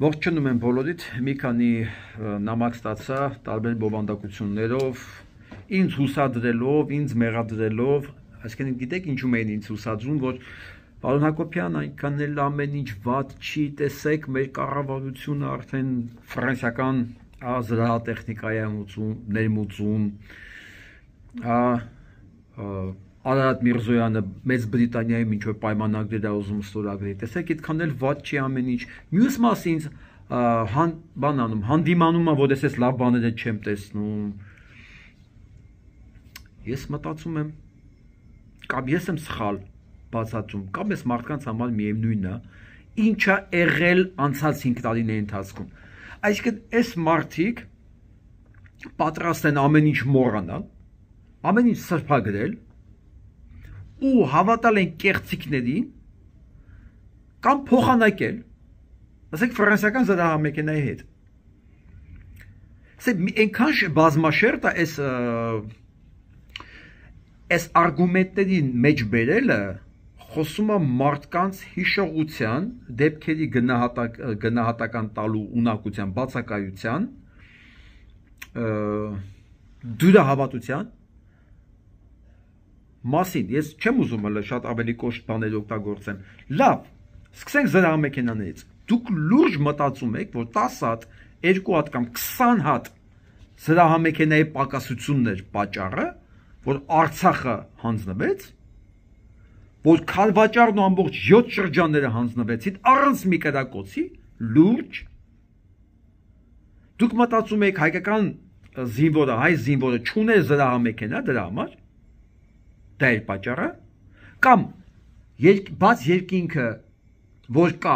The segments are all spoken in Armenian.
Ողջունում եմ բոլորիդ, մի քանի նամակ ստացա տարբեր բովանդակություններով, ինձ հուսադրելով, ինձ մեղադրելով, այսինքն գիտեք ինչու էին ինձ հուսադրում, որ Պարոն Հակոբյան, այնքան էլ ամեն ինչ ված չի, տեսեք, մեր կառավարությունը արդեն ֆրանսիական զրահատեխնիկայի ներմուծում, հա, Արարատ Միրզոյանը Մեծ Բրիտանիայի ինչ որ պայմանագրեր է ուզում ստորագրել։ Տեսեք, այդքան էլ ված չի ամեն ինչ։ Մյուս մասը ինձ հան բան անում, հանդիմանում է, որ ես էս լավ բաները չեմ տեսնում։ Ես մտածում եմ, կամ ես եմ սխալ բացածում, կամ ես մարդկանց համար միևնույնն է, ինչա եղել անցած 5 տարիների ընթացքում։ Այսինքն, այս մարդիկ պատրաստ են ամեն ինչ մոռանալ, ամեն ինչ սրբագրել ու հավատալ են կեղծիքներին կամ փոխանակել ասենք ֆրանսիական զրահամեքենայի հետ ասե այնքան բազմաշերտ է այս այս արգումենտների մեջ բերելը խոսում է մարդկանց հիշողության դեպքերի գնահատակ գնահատական տալու ունակության բացակայության դուրահավատության մասին ես չեմ ուզում հələ շատ ավելի կոշտ բաներ օգտագործեմ լավ սկսենք զրահամեքենաներից դուք լուրջ մտածում եք որ 10 հատ 2 հատ կամ 20 հատ զրահամեքենայի պակասությունն էր պատճառը որ Արցախը հանձնվեց որ քարվաճառն ու ամբողջ 7 շրջանները հանձնվեցին առանց մի կրակոցի լուրջ դուք մտածում եք հայկական զինվորը հայ զինվորը ճուներ զրահամեքենա դրա համար Դա է պատճառը։ Կամ երկ, բաց երկինքը որ կա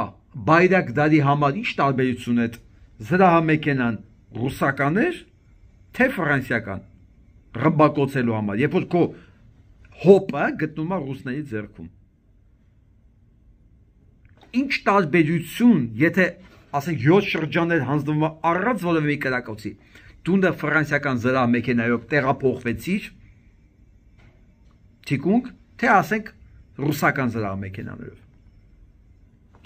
բայրակ դարի համար ի՞նչ տարբերություն է զրահամեքենան ռուսականներ թե ֆրանսիական ռմբակոծելու համար երբ որ քո հոպը գտնում է ռուսների ձեռքում ի՞նչ տարբերություն եթե ասենք 7 շրջաններ հանձնվում առած որևէ մի կրակոցի դու նա ֆրանսիական զրահամեքենայով տեղափոխվեցիր թիկունք, թե ասենք ռուսական զրահամեքենաներով։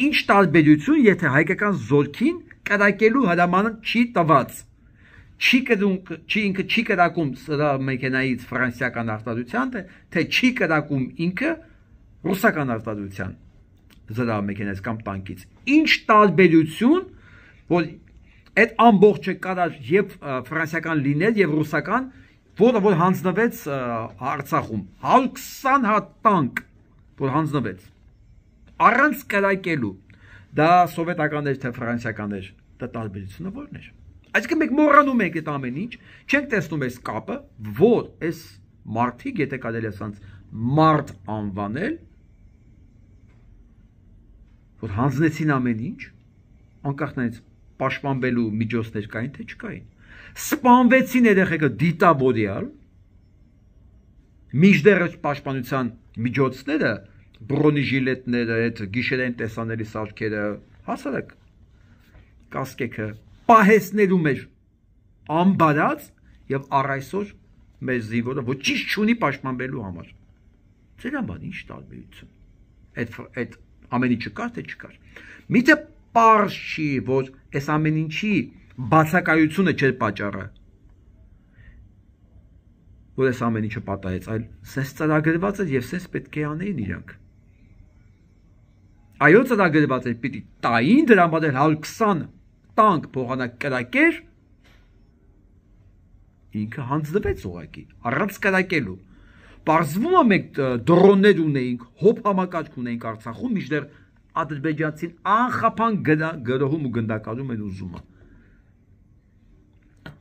Ինչ տարբերություն, եթե հայկական զորքին կրակելու հրամանը չի տված։ Չի կրում, չի ինքը չի կրակում մեքենայից ֆրանսիական արտադրության, թե, թե չի կրակում ինքը ռուսական արտադրության զրահամեքենայից կամ տանկից։ Ինչ տարբերություն, որ այդ ամբողջը կարա եւ ֆրանսիական լինել եւ ռուսական որը որ հանձնվեց Արցախում 120 հատ տանկ, որ հանձնվեց առանց կրակելու։ Դա սովետականներ թե ֆրանսիականներ, դա տարբերությունը ո՞րն էր։ Այսինքն մենք մոռանում ենք այդ ամեն ինչ, չենք տեսնում այս կապը, որ այս մարդիկ, եթե կարելի է ասած, մարդ անվանել, որ հանձնեցին ամեն ինչ, անկախ նրանից պաշտպանվելու միջոցներ կային թե չկային սպանվեցին երեխեքը դիտաբոդիալ միջդեռ պաշտպանության միջոցները բրոնի ժիլետները, այդ գիշերային տեսանելի սարքերը, հասարակ կասկեքը պահեսներում էր ամբարած եւ առայսօր մեր զինվորը ոչինչ չունի պաշտպանվելու համար։ Ձերան բան ինչ տարբերություն։ Այդ այդ ամեն ինչը կար թե չկար։ Միթե པարզ չի, որ այս ամեն ինչի բացակայությունը չէր պատճառը որ այս ամեն ինչը պատահեց, այլ սենց ծրագրված էր եւ սենց պետք է անեին իրանք։ Այո, ծրագրված էր պիտի տային դրամատել հա, 120 տանկ փողանակ կրակեր ինքը հանձնվեց ուղակի առանց կրակելու Պարզվում է մենք դրոններ ունեինք, հոբ համակարգ ունեինք Արցախում, միջդեռ ադրբեջանցին անխափան գրոհում ու գնդակալում են ուզումը։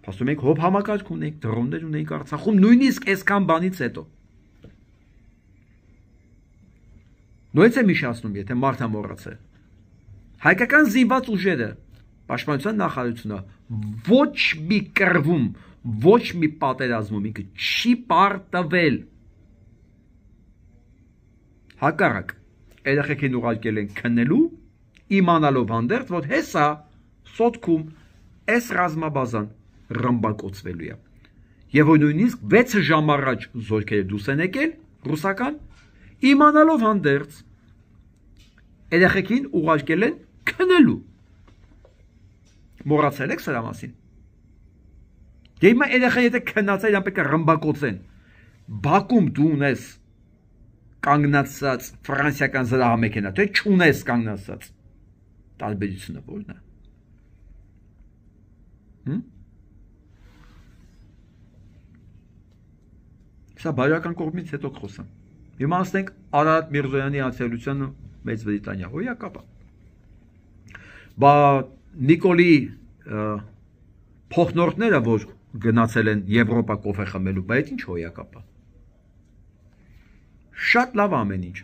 Փաստում եք հոբ համակարգ ունենք, դրոններ ունենք Արցախում, նույնիսկ այսքան բանից հետո։ Նույնց է միշացնում, եթե մարդը մոռացել։ Հայկական զինված ուժերը, պաշտպանության նախարարությունը ոչ մի կռվում, ոչ մի պատերազմում ինքը չի պարտվել։ Հակառակ, երեխեքին ուղարկել են քննելու, իմանալով հանդերձ, որ հեսա սոտքում այս ռազմաբազան ռմբակոծվելու է։ Եվ որ նույնիսկ 6 ժամ առաջ զորքերը դուրս են եկել ռուսական իմանալով հանդերձ երեխեքին ուղարկել են քնելու։ Մոռացել եք սրա մասին։ Դե հիմա երեխան եթե քնած է, իրան պետք է ռմբակոծեն։ Բաքում դու ունես կանգնացած ֆրանսիական զրահամեքենա, թե չունես կանգնացած։ Տարբերությունը ո՞րն է։ Հմ Սա բարոյական կողմից հետո կխոսեմ։ Հիմա ասենք Արարատ Միրզոյանի ացելությունը Մեծ Բրիտանիա հոյա կապա։ Բա Նիկոլի փոխնորդները, որ գնացել են Եվրոպա կոֆե խմելու, բայց ինչ հոյա կապա։ Շատ լավ ամեն ինչ։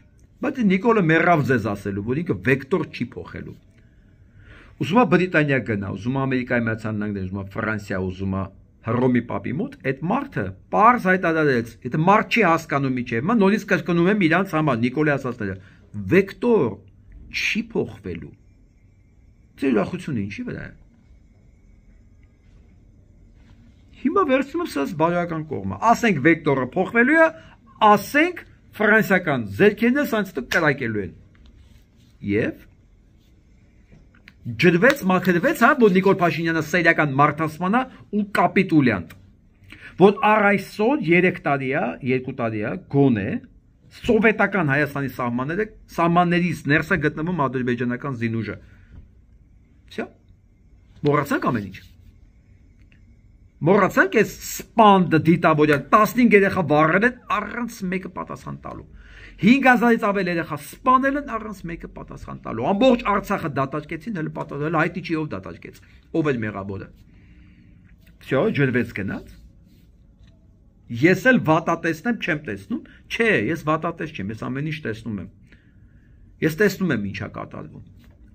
Բայց Նիկոլը մեռավ ձեզ ասելու, որ ինքը վեկտոր չի փոխելու։ Ուզում է Բրիտանիա գնա, ուզում է Ամերիկայի Միացյալ Նահանգներ, ուզում է Ֆրանսիա, ուզում է Հռոմի Պապի մոտ, այդ մարդը པարզ հայտարարեց, եթե մարդ չի հասկանում միջև, մա նորից կրկնում եմ իրանց համար Նիկոլե ասածները, վեկտոր չի փոխվելու։ Ձեր ուրախությունը ինչի վրա է։ Հիմա վերցնում եմ սա բարոյական կողմը։ Ասենք վեկտորը փոխվելու է, ասենք ֆրանսիական, ձեր կենը սանցը կրակելու են։ Եվ ջրվեց, մաքրվեց, հա, որ Նիկոլ Փաշինյանը սերիական մարտահրավերնա ու կապիտուլյան։ Որ առ այսօր 3 տարի է, 2 տարի է, գոնե սովետական Հայաստանի սահմանները սահմաններից ներս է գտնվում ադրբեջանական զինուժը։ Всё։ Մոռացանք ամեն ինչ։ Մոռացանք այս սպանդը դիտավորյալ 15 երեխա վառել են առանց մեկը պատասխան տալու։ 5000-ից ավել երեխա սպանել են առանց մեկը պատասխան տալու։ Ամբողջ Արցախը դատարկեցին, հələ պատասխան, հայտի չի ով դատարկեց։ Ով էլ մեղավորը։ Всё, ջրվեց գնաց։ Ես էլ վատատեսնեմ, չեմ տեսնում։ Չէ, ես վատատես չեմ, ես ամեն ինչ տեսնում եմ։ Ես տեսնում եմ ինչա կատարվում։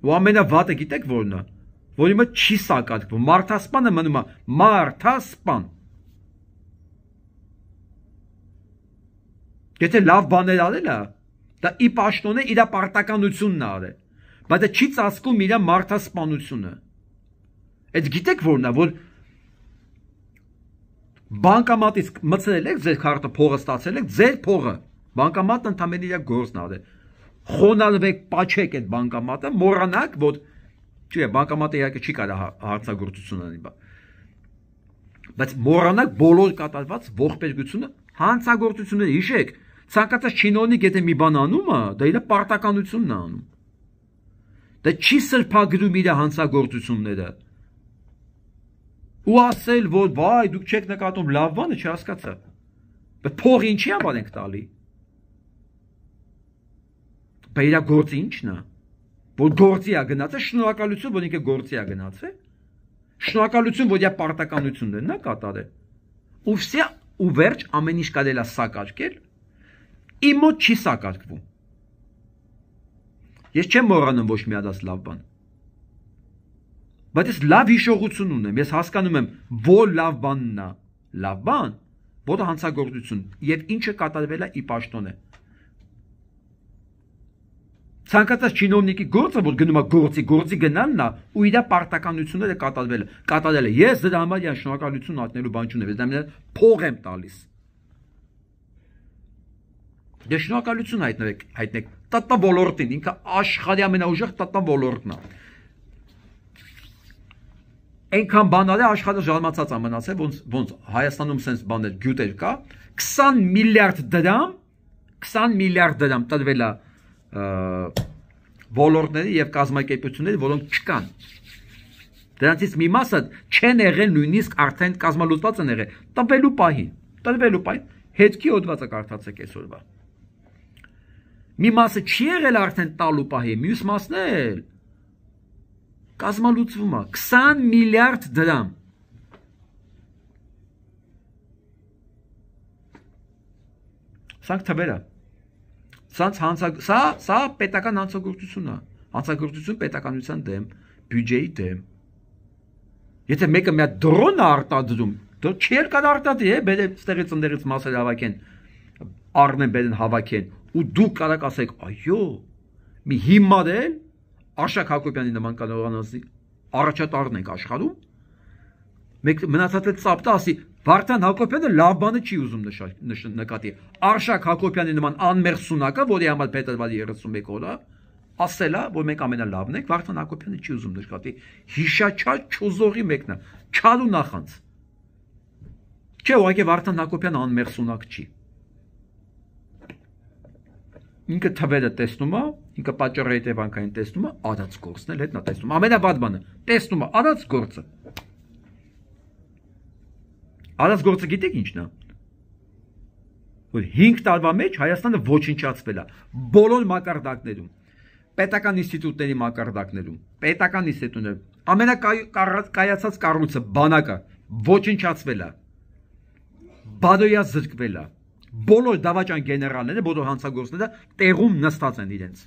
Ու ամենավատը գիտեք որն է, որի մոտ չի սակատվում։ Մարտհասպանը մնում է, մարտհասպան։ մա Եթե լավ բաներ արել է, դա ի պաշտոն է իր պարտականությունն արել, բայց դա չի ծածկում իր մարդասպանությունը։ Այդ գիտեք որնա, որ բանկամատից մցրել եք ձեր քարտը, փողը ստացել եք, ձեր փողը։ Բանկամատն ընդամենը իր գործն արել։ Խոնալվեք, պաչեք այդ բանկամատը, մոռանաք, որ չէ, բանկամատը իհարկե չի կարող հա-, հարցագործություն անել, բայց մոռանաք բոլոր կատարված ողբերգությունը, հանցագործությունները, հիշեք, ցանկացած չինոնիկ եթե մի բան անում է, դա իր պարտականությունն է անում։ Դա չի սրբագրում իր հանցագործությունները։ Ու ասել, որ վայ, դուք չեք նկատում լավ բանը չհասկացա։ Բայց փող ինչի՞ է բան ենք տալի։ Բայց իր գործը ի՞նչն է։ Որ գործի է գնացել, շնորհակալություն, որ ինքը գործի է գնացել։ Շնորհակալություն, որ իր պարտականություններն է կատարել։ Ու վсё ու վերջ ամեն ինչ կարելի է սակաճկել իմ մոտ չի սակարկվում։ Ես չեմ մոռանում ոչ մի հատ լավ բան։ Բայց ես լավ հիշողություն ունեմ, ես հասկանում եմ, որ լավ բանն է, լավ բան, որը հանցագործություն եւ ինչը կատարվել է ի պաշտոն է։ Ցանկացած чиновնիկի գործը, որ գնում է գործի, գործի գնալն է ու իր պարտականությունները կատարվելը, կատարելը։ Ես դրա համար շնորհակալություն ատնելու բան չունեմ, ես դա միայն փող եմ տալիս։ Դե շնորհակալություն հայտնեք, հայտնեք տատա ոլորտին, ինքը աշխարհի ամենաուժեղ տատա ոլորտն է։ Այնքան բանալ է աշխարհը ժամացած ամնացել, ոնց ոնց Հայաստանում sense բաներ գյուտեր կա, 20 միլիարդ դրամ, 20 միլիարդ դրամ տրվել է ոլորտների եւ կազմակերպությունների, որոնք չկան։ Դրանից մի մասը չեն եղել նույնիսկ արդեն կազմալուծված են եղել տվելու պահին, տվելու պահին հետքի հոդվածը կարդացեք այսօրվա։ Մի մասը չի եղել արդեն տալու պահի, մյուս մասն էլ կազմալուծվում է 20 միլիարդ դրամ։ Սանք թվերը։ Սանց հանցակ սա սա պետական հանցագործությունն է։ Հանցագործություն պետականության դեմ, բյուջեի դեմ։ Եթե մեկը մի հատ դրոն է արտադրում, դա չէր կան արտադրի, հե, բերեն ստեղից ընդերից մասեր հավաքեն, առնեն, բերեն հավաքեն, ու դուք կարող ասեք, այո, մի հիմար էլ Աշակ Հակոբյանի նման կանողանացի առաջատարն ենք աշխարհում։ Մեկ մնացածը ծապտա ասի, Վարդան Հակոբյանը լավ բանը չի ուզում նկատի։ Արշակ Հակոբյանի նման անմերսունակը, որի համար պետրվարի 31 օրը, ասելա, որ մենք ամենալավն ենք, Վարդան Հակոբյանը չի ուզում նկատի։ Հիշաչա չոզողի մեկն է, չալու նախանց։ Չէ, ուղղակի Վարդան Հակոբյանը անմերսունակ չի ինքը թվերը տեսնում է, ինքը պատճառը հետևանքային տեսնում է, արած գործն էլ հետն է տեսնում։ Ամենավատ բանը, տեսնում է արած գործը։ Արած գործը գիտեք ինչն է։ Որ 5 տարվա մեջ Հայաստանը ոչնչացվել է բոլոր մակարդակներում։ Պետական ինստիտուտների մակարդակներում, պետական ինստիտուտները, ամենակայացած կառույցը բանակը ոչնչացվել է։ Բադոյա զրկվել է բոլոր դավաճան գեներալները, բոլոր հանցագործները տեղում նստած են իրենց։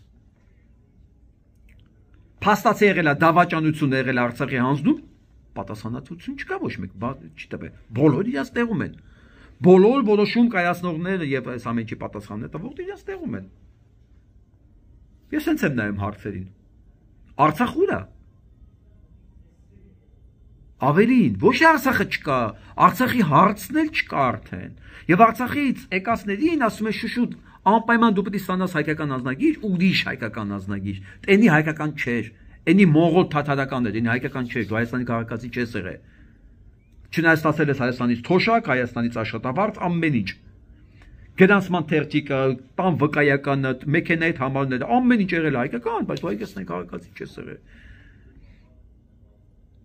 Փաստացի եղել է դավաճանություն եղել Արցախի հանձնում, պատասխանատվություն չկա ոչ մեկ, չի տվել։ Բոլորը իրաց տեղում են։ Բոլոր որոշում կայացնողները եւ այս ամենի պատասխանն է տվող իրաց տեղում են։ Ես հենց եմ նայում հարցերին։ Արցախ ուր է։ Ավելին, ոչ է Արցախը չկա, Արցախի հարցն էլ չկա արդեն։ Եվ Արցախից եկածներին ասում է շուշուտ անպայման դու պետք է ստանաս հայկական անznագիր, ուրիշ հայկական անznագիր։ Տենի հայկական չէր, այնի մողոտ թաթարական էր, այնի հայկական չէր, դու հայաստանի քաղաքացի չես եղել։ Չնայած ստացել ես Հայաստանից թոշակ, Հայաստանից աշխատավարձ, ամեն ինչ գրանցման թերթիկը, տան վկայականը, մեքենայի համարները, ամեն ինչ եղել հայկական, բայց հայկեսն է քաղաքացի չես եղել։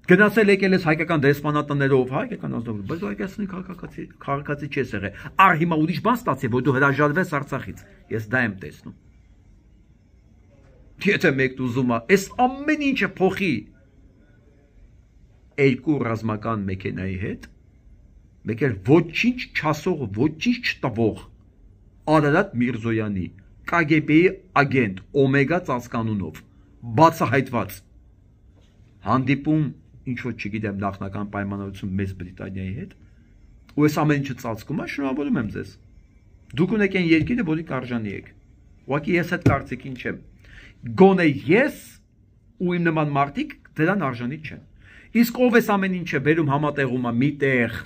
Գնացել եկել ես հայկական դեսպանատներով, հայկական ազգով, բայց դու հայկացնի քաղաքացի, քաղաքացի չես եղել։ Ահա հիմա ուրիշ բան ստացի, որ դու հրաժարվես Արցախից։ Ես դա եմ տեսնում։ Եթե մեկն ուզում է, այս ամեն ինչը փոխի երկու ռազմական մեքենայի հետ, մեկ էլ ոչինչ չասող, ոչինչ չտվող Արարատ Միրզոյանի KGB-ի ագենտ Օմեգա ծածկանունով բացահայտված հանդիպում ինչ որ չգիտեմ նախնական պայմանավորություն մեծ Բրիտանիայի հետ ու այս ամեն ինչը ծածկում է շնորհավորում եմ ձեզ դուք ունեք այն երկիրը որի կարժանի եք ուղղակի ես այդ կարծիքին չեմ գոնե ես ու իմ նման մարդիկ դրան արժանի չեն իսկ ով էս ամեն ինչը վերում համատեղում է միտեղ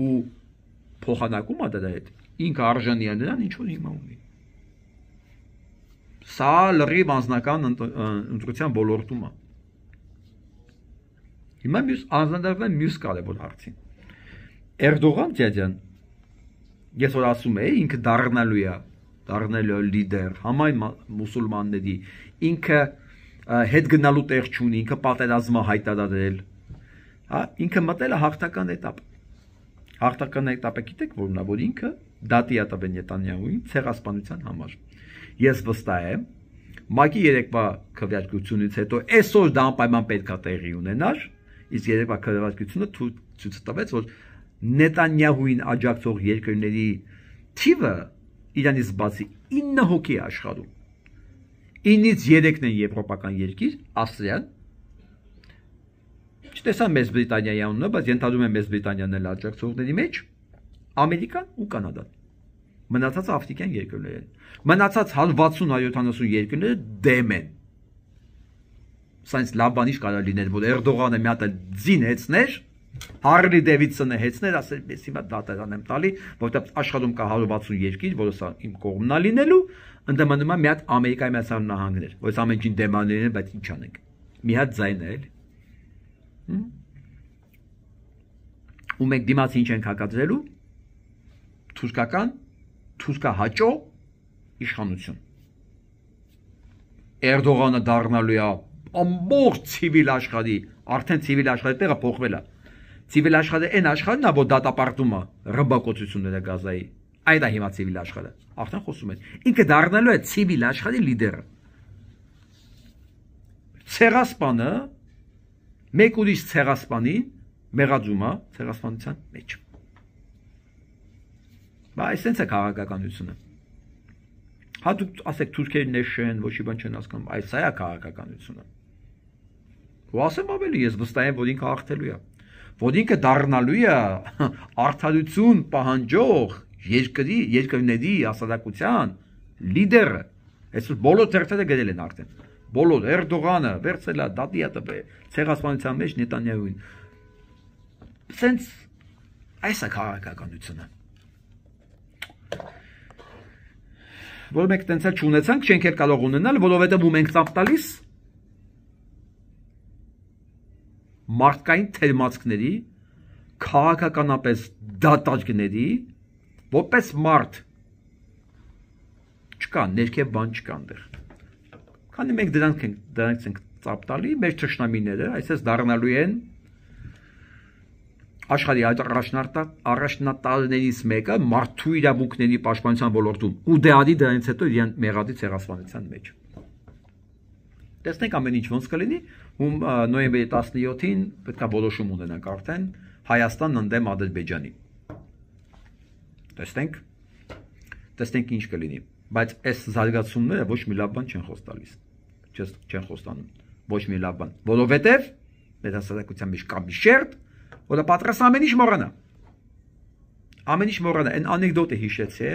ու փոխանակում է դրա հետ ինքը արժանի է նրան ինչ որ հիմա ունի սա լրիվ անձնական ընտրության ոլորտում է Հիմա մյուս անձնարվել մյուս կարևոր հարցին։ Էրդողան ձյաձյան ես որ ասում եի ինքը դառնալու է, դառնալու է լիդեր համայն մուսուլմանների, ինքը հետ գնալու տեղ չունի, ինքը պատերազմը հայտարարել։ Հա, ինքը մտել է հաղթական этап։ Հաղթական этապը գիտեք որնա, որ ինքը դատի ատաբեն Նետանյահուին ցեղասպանության համար։ Ես վստահ եմ, Մակի երեկվա քվեարկությունից հետո այսօր դա անպայման պետք է տեղի ունենար, իսկ երևա քարավարությունը ցույց տվեց, որ Նետանյահուին աջակցող երկրների թիվը Իրանից բացի 9 հոգի աշխարհում 9-ից 3-ն են եվրոպական երկիր, Ավստրիան, չտեսա մեծ Բրիտանիայի անունը, բայց ենթադրում եմ մեծ Բրիտանիան էլ աջակցողների մեջ Ամերիկան ու Կանադան։ Մնացած աֆրիկյան երկրներ են։ Մնացած 60-70 երկրները դեմ են սայց լավ բան իշ կարա լիներ, որ Էրդողանը մի հատ ձին հեծներ, Հարլի Դեվիդսոնը հեծներ, ասել ես հիմա դատարան եմ տալի, որտեղ աշխարհում կա 160 երկիր, որը սա իմ կողմնա լինելու, ընդամենը մի հատ Ամերիկայի միացյալ նահանգներ, որ ես ամենքին դեմանն եմ, բայց ի՞նչ անենք։ Մի հատ ձայն է, էլի։ Ու մենք դիմացի ինչ ենք հակադրելու։ Թուրքական, թուրքա հաճո իշխանություն։ Էրդողանը դառնալու է ամբողջ ցիվիլ աշխարհի, արդեն ցիվիլ աշխարհի տեղը փոխվել է։ Ցիվիլ աշխարհը այն աշխարհն է, որ դատապարտումը ռմբակոծությունն է Գազայի։ Այդ է հիմա ցիվիլ աշխարհը։ Արդեն խոսում են։ Ինքը դառնալու է ցիվիլ աշխարհի լիդերը։ Ցեղասպանը մեկ ուրիշ ցեղասպանին մեղադրում է ցեղասպանության մեջ։ Բա այսպես է քաղաքականությունը հատուկ ասեք թուրքերն է շեն, ոչի բան չեն հասկանում, այս այա քաղաքականությունը։ Ու ասեմ ավելի, ես վստահ եմ, որ ինքը հաղթելու է։ Որ ինքը դառնալու է արդարություն պահանջող երկրի, երկրների ասադակության լիդերը։ Այսօր բոլոր ծերտերը գրել են արդեն։ Բոլոր Էրդողանը վերցելա դատիատը ցեղասպանության մեջ Նետանյահուին։ Սենց այս է քաղաքականությունը։ Որ մենք տենց էլ չունեցանք, չենք էլ կարող ունենալ, որովհետև ու մենք ծապ տալիս մարդկային թերմացքների, քաղաքականապես դատարկների, որպես մարդ չկա, ներքև բան չկա այնտեղ։ Քանի մենք դրանք ենք, դրանք ենք ծապտալի, մեր ճշնամիները այսպես դառնալու են աշխարհի այդ առաջնարդա առաջնատարներից մեկը մարդու իրավունքների պաշտպանության ոլորտում ու դեադի դրանից հետո իրեն մեղադի ցեղասպանության մեջ։ Տեսնենք ամեն ինչ ոնց կլինի, ում նոյեմբերի 17-ին պետքա որոշում ունենանք արդեն Հայաստանն ընդդեմ Ադրբեջանի։ Տեսնենք։ Տեսնենք ինչ կլինի, բայց այս զարգացումները ոչ մի լավ բան չեն խոս տալիս։ Չես չեն խոստանում։ Ոչ մի լավ բան, որովհետև մեր հասարակության մեջ կա մի շերտ, որը պատրաստ ամեն ինչ մոռանա։ Ամեն ինչ մոռանա։ Այն անեկդոտը հիշեցի է։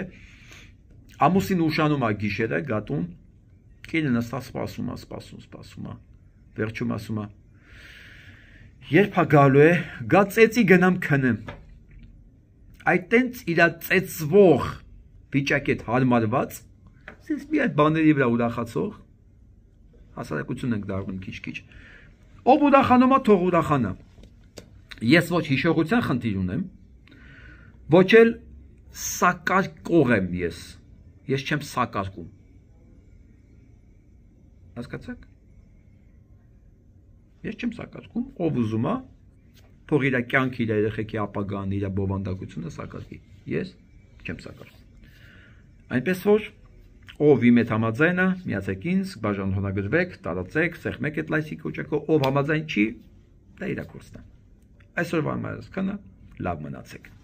Ամուսին ուշանում է գիշերը գատուն, կինը նստած սպասում է, սպասում, սպասում է։ սպասում, սպասում, Վերջում ասում է. Երբ հա գալու է, գա ծեծի գնամ քնեմ։ Այդ տենց իր ծեծվող վիճակի հետ հարմարված, ասես մի այդ բաների վրա ուրախացող հասարակություն ենք դառնում քիչ-քիչ։ Ով ուրախանում է, թող ուրախանա։ Ես ոչ հիշողության խնդիր ունեմ, ոչ էլ սակարկող եմ ես։ Ես չեմ սակարկում։ Հասկացա՞ք։ Ես չեմ սակացնում, ով ուզում է փող իր կյանքը, իր երեխեքի ապագան, իր բովանդակությունը սակացի։ Ես չեմ սակացնում։ Այնպես որ ով իմ հետ համաձայն է, միացեք ինձ, բաժանհոնագրվեք, տարածեք, սեղմեք այդ լայսի կոճակը, ով համաձայն չի, դա իր կորստն է։ Այսօրվա համար ասքանը լավ մնացեք։